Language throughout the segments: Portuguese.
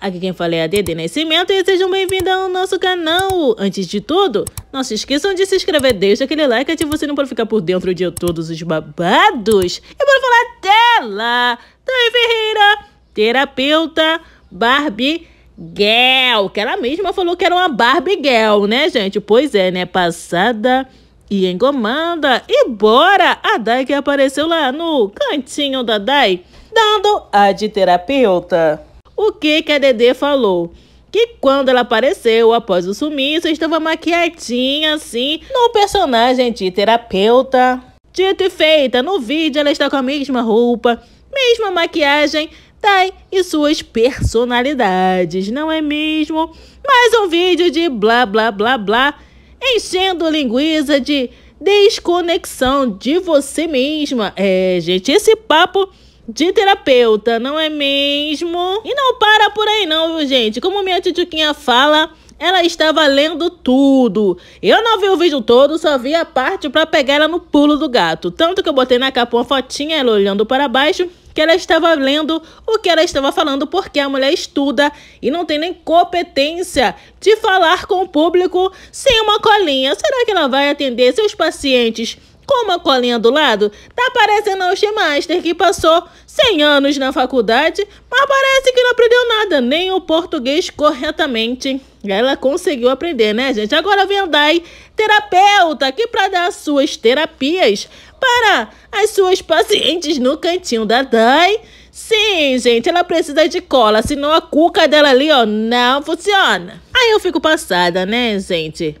aqui quem fala é a Dede Nascimento e sejam bem-vindos ao nosso canal. Antes de tudo, não se esqueçam de se inscrever, deixa aquele like, ativa o não pode ficar por dentro de todos os babados. E bora falar dela, Thay Ferreira, terapeuta Barbie Girl, que ela mesma falou que era uma Barbie Girl, né, gente? Pois é, né? Passada e engomada. E bora! A Dai que apareceu lá no cantinho da Dai, dando a de terapeuta. O que, que a Dedê falou? que quando ela apareceu após o sumiço, estava maquiadinha assim, no personagem de terapeuta. Dito e feita, no vídeo ela está com a mesma roupa, mesma maquiagem, Tai e suas personalidades, não é mesmo? Mais um vídeo de blá blá blá blá, enchendo linguiça de desconexão de você mesma. É, gente, esse papo de terapeuta, não é mesmo? E não para por aí não, viu, gente? Como minha titiquinha fala, ela estava lendo tudo. Eu não vi o vídeo todo, só vi a parte para pegar ela no pulo do gato. Tanto que eu botei na capa uma fotinha, ela olhando para baixo, que ela estava lendo o que ela estava falando, porque a mulher estuda e não tem nem competência de falar com o público sem uma colinha. Será que ela vai atender seus pacientes com uma colinha do lado, tá parecendo um Schemaster que passou 100 anos na faculdade, mas parece que não aprendeu nada, nem o português corretamente. Ela conseguiu aprender, né, gente? Agora vem a Dai, terapeuta, aqui para dar suas terapias para as suas pacientes no cantinho da Dai. Sim, gente, ela precisa de cola, senão a cuca dela ali, ó, não funciona. Aí eu fico passada, né, gente?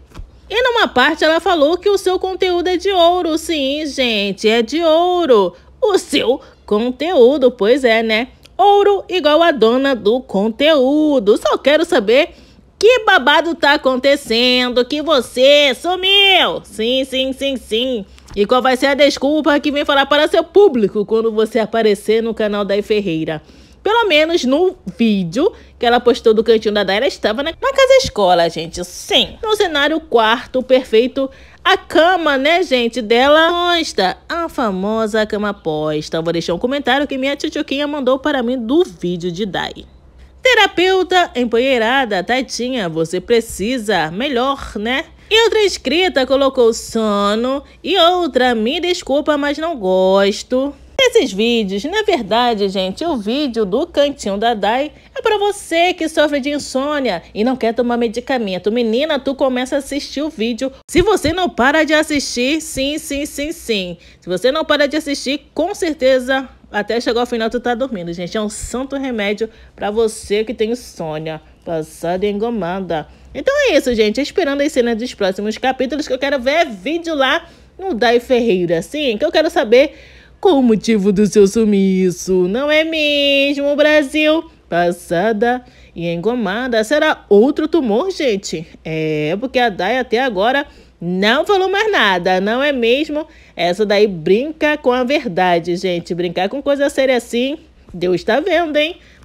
E numa parte ela falou que o seu conteúdo é de ouro. Sim, gente, é de ouro. O seu conteúdo, pois é, né? Ouro igual a dona do conteúdo. Só quero saber que babado tá acontecendo, que você sumiu. Sim, sim, sim, sim. E qual vai ser a desculpa que vem falar para seu público quando você aparecer no canal da e Ferreira? Pelo menos no vídeo que ela postou do cantinho da Daira, estava na, na casa escola, gente. Sim. No cenário quarto, perfeito. A cama, né, gente, dela consta a famosa cama posta. vou deixar um comentário que minha tchutchuquinha mandou para mim do vídeo de Dai. Terapeuta empoeirada, tadinha, você precisa melhor, né? E outra inscrita colocou sono e outra, me desculpa, mas não gosto. Esses vídeos, na verdade, gente, o vídeo do Cantinho da Dai é para você que sofre de insônia e não quer tomar medicamento. Menina, tu começa a assistir o vídeo. Se você não para de assistir, sim, sim, sim, sim. Se você não para de assistir, com certeza até chegar ao final tu tá dormindo, gente. É um santo remédio para você que tem insônia, passada engomada. Então é isso, gente. Esperando as cenas dos próximos capítulos que eu quero ver vídeo lá no Dai Ferreira, sim, que eu quero saber com motivo do seu sumiço, não é mesmo, Brasil? Passada e engomada será outro tumor, gente. É, porque a Dai até agora não falou mais nada, não é mesmo? Essa daí brinca com a verdade, gente. Brincar com coisa séria assim, Deus está vendo, hein?